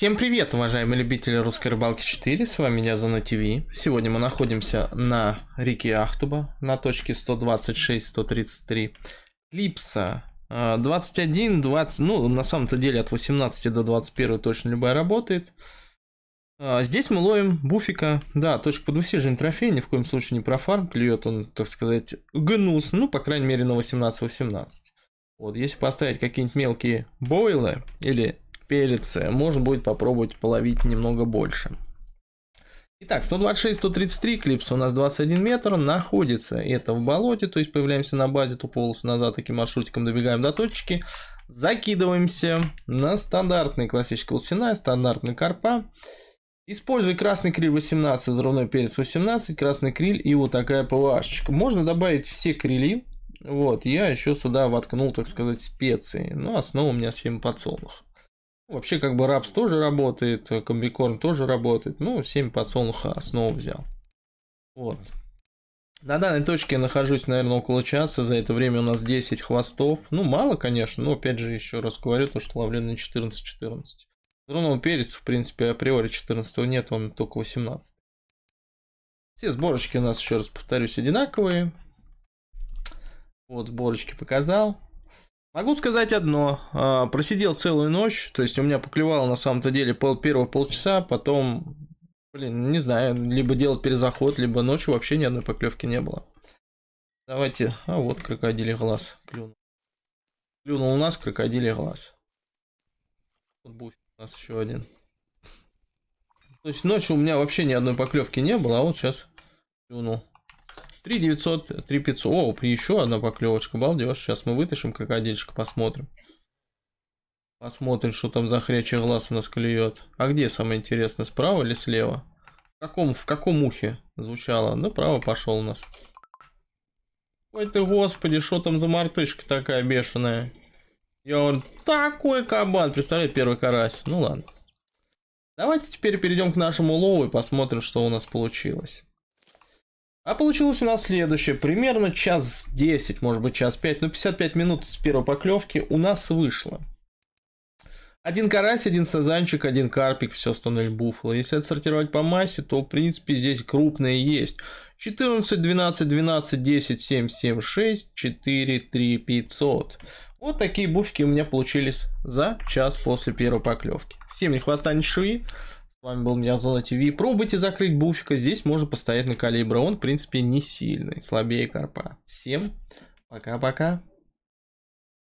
Всем привет, уважаемые любители русской рыбалки 4, с вами я Зона ТВ. Сегодня мы находимся на реке Ахтуба, на точке 126-133. Липса 21, э, 20, ну на самом-то деле от 18 до 21 точно любая работает. Э, здесь мы ловим буфика, да, точка подвысижен трофей, ни в коем случае не про фарм клюет он, так сказать, гнус, ну по крайней мере на 18-18. Вот, если поставить какие-нибудь мелкие бойлы или пелицы, можно будет попробовать половить немного больше. Итак, 126-133 клипса у нас 21 метр, находится это в болоте, то есть появляемся на базе, то полосы назад таким маршрутиком добегаем до точки, закидываемся на стандартный классический волсина, стандартный карпа. Используя красный криль 18, взрывной перец 18, красный криль и вот такая ПВАшечка. Можно добавить все крили, вот, я еще сюда воткнул, так сказать, специи, но ну, основа у меня 7 подсолнух. Вообще, как бы рапс тоже работает, э, комбикорм тоже работает. Ну, 7 подсолнуха основу взял. Вот. На данной точке я нахожусь, наверное, около часа. За это время у нас 10 хвостов. Ну, мало, конечно, но опять же, еще раз говорю, то, что ловлю на 14-14. Зруного перец, в принципе, априори 14 нет, он только 18. Все сборочки у нас, еще раз повторюсь, одинаковые. Вот, сборочки показал. Могу сказать одно. А, просидел целую ночь, то есть у меня поклевало на самом-то деле пол первого полчаса, потом, блин, не знаю, либо делать перезаход, либо ночью вообще ни одной поклевки не было. Давайте, а вот крокодилий глаз клюнул. Клюнул у нас крокодилий глаз. Тут будет у нас еще один. То есть ночью у меня вообще ни одной поклевки не было, а вот сейчас клюнул. 3 900, 3 500. О, еще одна поклевочка, балдеж. Сейчас мы вытащим крокодильчика, посмотрим. Посмотрим, что там за хрячий глаз у нас клюет. А где самое интересное, справа или слева? В каком, в каком ухе звучало? Направо пошел у нас. Ой ты, господи, что там за мартышка такая бешеная? Я говорю, такой кабан, представляет первый карась. Ну ладно. Давайте теперь перейдем к нашему лову и посмотрим, что у нас получилось. А получилось у нас следующее. Примерно час 10, может быть час 5, но 55 минут с первой поклевки у нас вышло. Один карась, один сазанчик, один карпик, все 100 буфло. Если отсортировать по массе, то в принципе здесь крупные есть. 14, 12, 12, 10, 7, 7, 6, 4, 3, 500. Вот такие буфики у меня получились за час после первой поклевки. Всем не хвоста, не шуи. С вами был меня Миязона ТВ. Пробуйте закрыть буфика. Здесь можно постоять на калибра. Он, в принципе, не сильный. Слабее карпа. Всем пока-пока.